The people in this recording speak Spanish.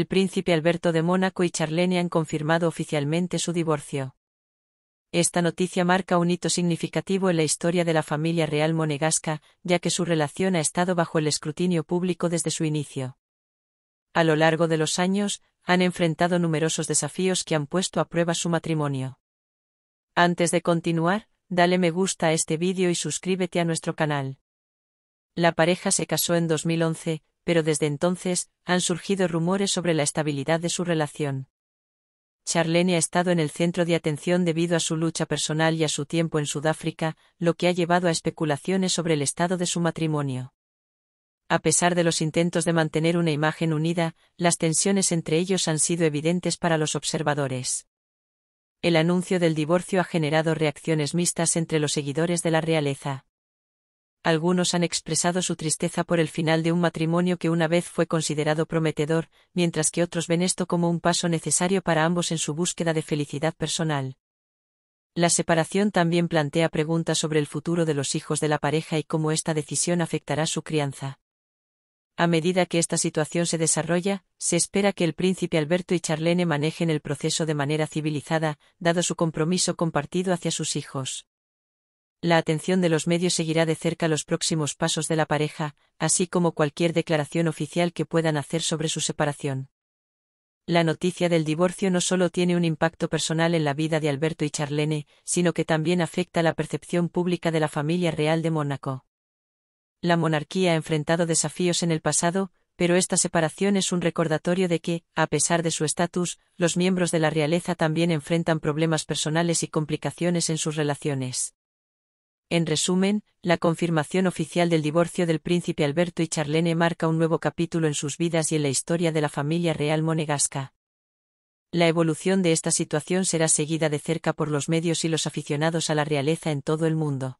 el príncipe Alberto de Mónaco y Charlene han confirmado oficialmente su divorcio. Esta noticia marca un hito significativo en la historia de la familia real monegasca, ya que su relación ha estado bajo el escrutinio público desde su inicio. A lo largo de los años, han enfrentado numerosos desafíos que han puesto a prueba su matrimonio. Antes de continuar, dale me gusta a este vídeo y suscríbete a nuestro canal. La pareja se casó en 2011, pero desde entonces han surgido rumores sobre la estabilidad de su relación. Charlene ha estado en el centro de atención debido a su lucha personal y a su tiempo en Sudáfrica, lo que ha llevado a especulaciones sobre el estado de su matrimonio. A pesar de los intentos de mantener una imagen unida, las tensiones entre ellos han sido evidentes para los observadores. El anuncio del divorcio ha generado reacciones mixtas entre los seguidores de la realeza. Algunos han expresado su tristeza por el final de un matrimonio que una vez fue considerado prometedor, mientras que otros ven esto como un paso necesario para ambos en su búsqueda de felicidad personal. La separación también plantea preguntas sobre el futuro de los hijos de la pareja y cómo esta decisión afectará su crianza. A medida que esta situación se desarrolla, se espera que el príncipe Alberto y Charlene manejen el proceso de manera civilizada, dado su compromiso compartido hacia sus hijos. La atención de los medios seguirá de cerca los próximos pasos de la pareja, así como cualquier declaración oficial que puedan hacer sobre su separación. La noticia del divorcio no solo tiene un impacto personal en la vida de Alberto y Charlene, sino que también afecta la percepción pública de la familia real de Mónaco. La monarquía ha enfrentado desafíos en el pasado, pero esta separación es un recordatorio de que, a pesar de su estatus, los miembros de la realeza también enfrentan problemas personales y complicaciones en sus relaciones. En resumen, la confirmación oficial del divorcio del príncipe Alberto y Charlene marca un nuevo capítulo en sus vidas y en la historia de la familia real monegasca. La evolución de esta situación será seguida de cerca por los medios y los aficionados a la realeza en todo el mundo.